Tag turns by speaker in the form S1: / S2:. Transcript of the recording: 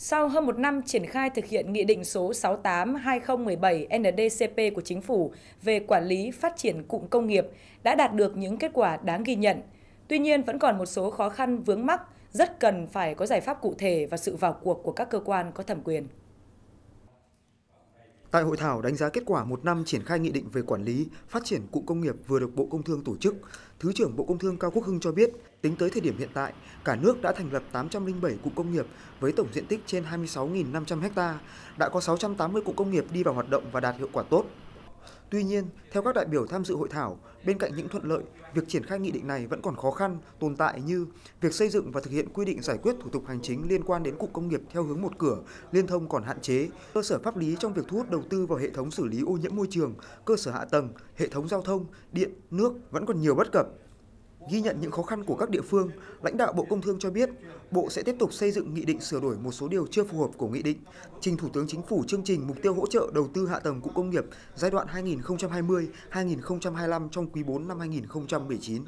S1: Sau hơn một năm triển khai thực hiện Nghị định số 68-2017 NDCP của Chính phủ về quản lý phát triển cụm công nghiệp đã đạt được những kết quả đáng ghi nhận. Tuy nhiên, vẫn còn một số khó khăn vướng mắc rất cần phải có giải pháp cụ thể và sự vào cuộc của các cơ quan có thẩm quyền.
S2: Tại hội thảo đánh giá kết quả một năm triển khai nghị định về quản lý, phát triển cụm công nghiệp vừa được Bộ Công Thương tổ chức, Thứ trưởng Bộ Công Thương Cao Quốc Hưng cho biết, tính tới thời điểm hiện tại, cả nước đã thành lập 807 cụm công nghiệp với tổng diện tích trên 26.500 ha, đã có 680 cụm công nghiệp đi vào hoạt động và đạt hiệu quả tốt. Tuy nhiên, theo các đại biểu tham dự hội thảo, bên cạnh những thuận lợi, việc triển khai nghị định này vẫn còn khó khăn, tồn tại như việc xây dựng và thực hiện quy định giải quyết thủ tục hành chính liên quan đến cụm công nghiệp theo hướng một cửa, liên thông còn hạn chế, cơ sở pháp lý trong việc thu hút đầu tư vào hệ thống xử lý ô nhiễm môi trường, cơ sở hạ tầng, hệ thống giao thông, điện, nước vẫn còn nhiều bất cập. Ghi nhận những khó khăn của các địa phương, lãnh đạo Bộ Công Thương cho biết, Bộ sẽ tiếp tục xây dựng nghị định sửa đổi một số điều chưa phù hợp của nghị định, trình Thủ tướng Chính phủ chương trình mục tiêu hỗ trợ đầu tư hạ tầng cụm công nghiệp giai đoạn 2020-2025 trong quý 4 năm 2019.